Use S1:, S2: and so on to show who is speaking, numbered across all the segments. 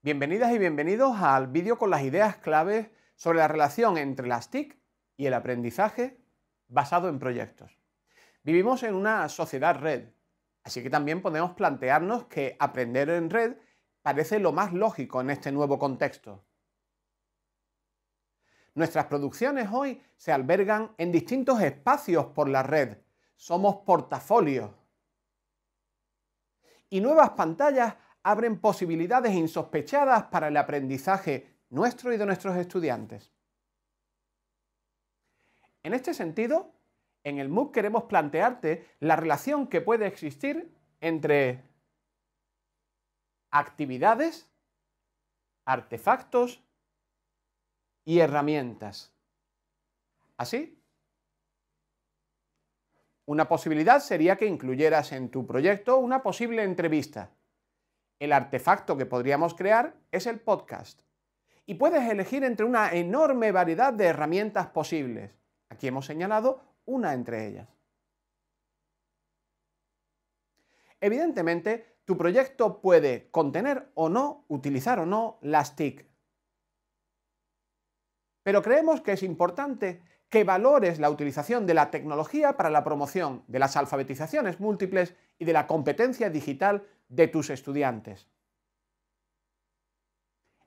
S1: Bienvenidas y bienvenidos al vídeo con las ideas claves sobre la relación entre las TIC y el aprendizaje basado en proyectos. Vivimos en una sociedad red, así que también podemos plantearnos que aprender en red parece lo más lógico en este nuevo contexto. Nuestras producciones hoy se albergan en distintos espacios por la red. Somos portafolios. Y nuevas pantallas abren posibilidades insospechadas para el aprendizaje nuestro y de nuestros estudiantes. En este sentido, en el MOOC queremos plantearte la relación que puede existir entre actividades, artefactos y herramientas. ¿Así? Una posibilidad sería que incluyeras en tu proyecto una posible entrevista el artefacto que podríamos crear es el podcast. Y puedes elegir entre una enorme variedad de herramientas posibles. Aquí hemos señalado una entre ellas. Evidentemente, tu proyecto puede contener o no, utilizar o no las TIC. Pero creemos que es importante que valores la utilización de la tecnología para la promoción de las alfabetizaciones múltiples y de la competencia digital de tus estudiantes.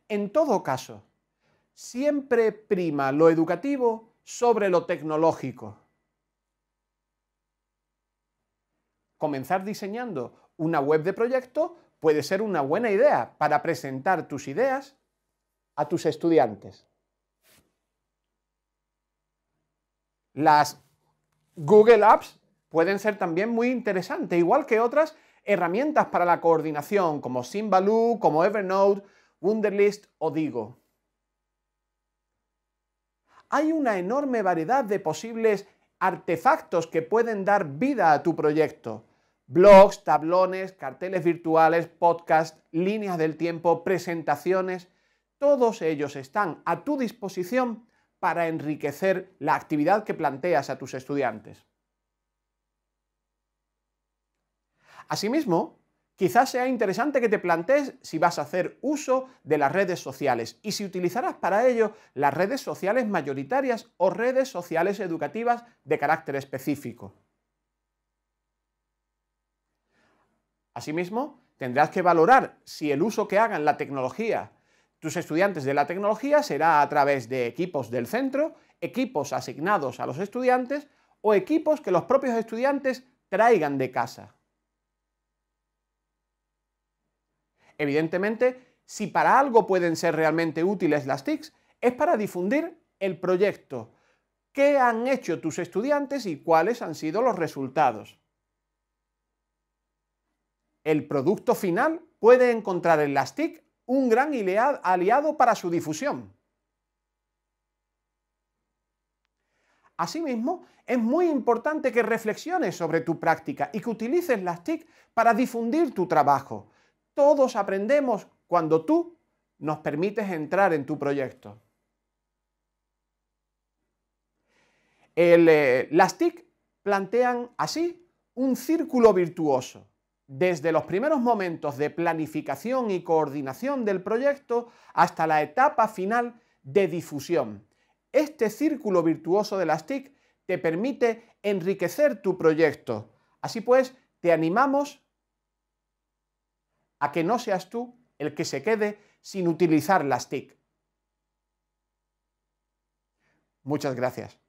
S1: En todo caso, siempre prima lo educativo sobre lo tecnológico. Comenzar diseñando una web de proyecto puede ser una buena idea para presentar tus ideas a tus estudiantes. Las Google Apps pueden ser también muy interesantes, igual que otras herramientas para la coordinación como Simbaloo, como Evernote, Wunderlist o Digo. Hay una enorme variedad de posibles artefactos que pueden dar vida a tu proyecto. Blogs, tablones, carteles virtuales, podcasts, líneas del tiempo, presentaciones, todos ellos están a tu disposición para enriquecer la actividad que planteas a tus estudiantes. Asimismo, quizás sea interesante que te plantees si vas a hacer uso de las redes sociales y si utilizarás para ello las redes sociales mayoritarias o redes sociales educativas de carácter específico. Asimismo, tendrás que valorar si el uso que hagan la tecnología tus estudiantes de la tecnología será a través de equipos del centro, equipos asignados a los estudiantes o equipos que los propios estudiantes traigan de casa. Evidentemente, si para algo pueden ser realmente útiles las TICs, es para difundir el proyecto. ¿Qué han hecho tus estudiantes y cuáles han sido los resultados? El producto final puede encontrar en las TIC un gran aliado para su difusión. Asimismo, es muy importante que reflexiones sobre tu práctica y que utilices las TIC para difundir tu trabajo, todos aprendemos cuando tú nos permites entrar en tu proyecto. Eh, las TIC plantean así un círculo virtuoso. Desde los primeros momentos de planificación y coordinación del proyecto hasta la etapa final de difusión. Este círculo virtuoso de las TIC te permite enriquecer tu proyecto. Así pues, te animamos a que no seas tú el que se quede sin utilizar las TIC. Muchas gracias.